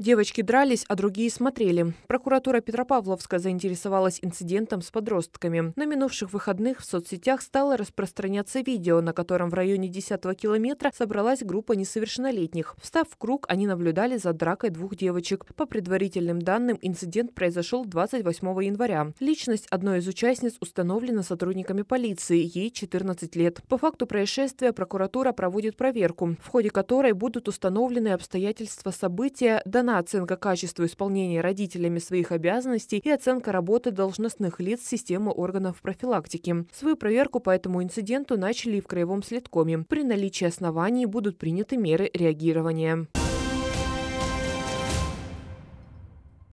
Девочки дрались, а другие смотрели. Прокуратура Петропавловска заинтересовалась инцидентом с подростками. На минувших выходных в соцсетях стало распространяться видео, на котором в районе 10 километра собралась группа несовершеннолетних. Встав в круг, они наблюдали за дракой двух девочек. По предварительным данным, инцидент произошел 28 января. Личность одной из участниц установлена сотрудниками полиции, ей 14 лет. По факту происшествия прокуратура проводит проверку, в ходе которой будут установлены обстоятельства события, дана проведена оценка качества исполнения родителями своих обязанностей и оценка работы должностных лиц системы органов профилактики. Свою проверку по этому инциденту начали и в Краевом следкоме. При наличии оснований будут приняты меры реагирования.